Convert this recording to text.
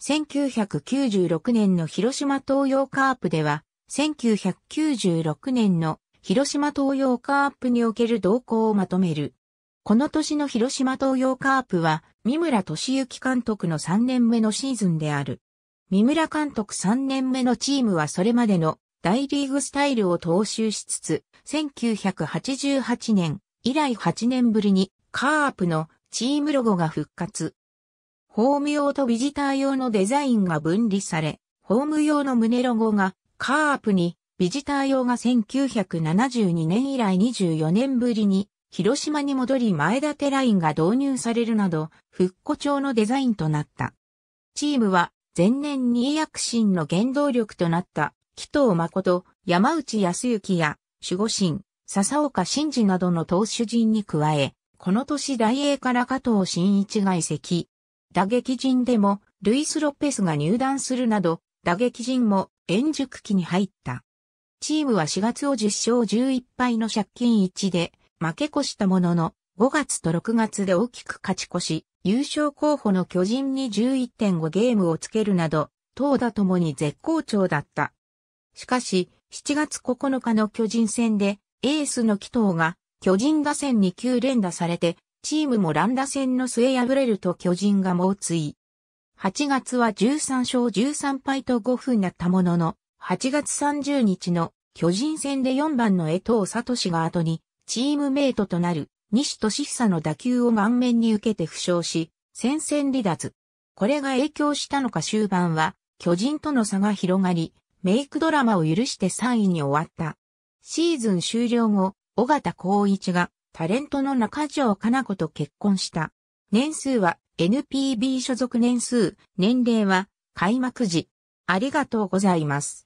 1996年の広島東洋カープでは、1996年の広島東洋カープにおける動向をまとめる。この年の広島東洋カープは、三村敏之監督の3年目のシーズンである。三村監督3年目のチームはそれまでの大リーグスタイルを踏襲しつつ、1988年以来8年ぶりにカープのチームロゴが復活。ホーム用とビジター用のデザインが分離され、ホーム用の胸ロゴがカープに、ビジター用が1972年以来24年ぶりに、広島に戻り前立てラインが導入されるなど、復古調のデザインとなった。チームは、前年に躍進の原動力となった、紀藤誠、山内康之や、守護神、笹岡慎二などの投手陣に加え、この年大英から加藤慎一が移籍。打撃陣でも、ルイス・ロペスが入団するなど、打撃陣も円熟期に入った。チームは4月を10勝11敗の借金1で負け越したものの、5月と6月で大きく勝ち越し、優勝候補の巨人に11.5ゲームをつけるなど、投打ともに絶好調だった。しかし、7月9日の巨人戦で、エースの紀藤が巨人打線に9連打されてチームも乱打戦の末敗れると巨人が猛追。8月は13勝13敗と5分だったものの、8月30日の巨人戦で4番の江藤聡が後に、チームメイトとなる西俊久の打球を顔面に受けて負傷し、戦線離脱。これが影響したのか終盤は、巨人との差が広がり、メイクドラマを許して3位に終わった。シーズン終了後、尾形光一がタレントの中条かな子と結婚した。年数は NPB 所属年数、年齢は開幕時。ありがとうございます。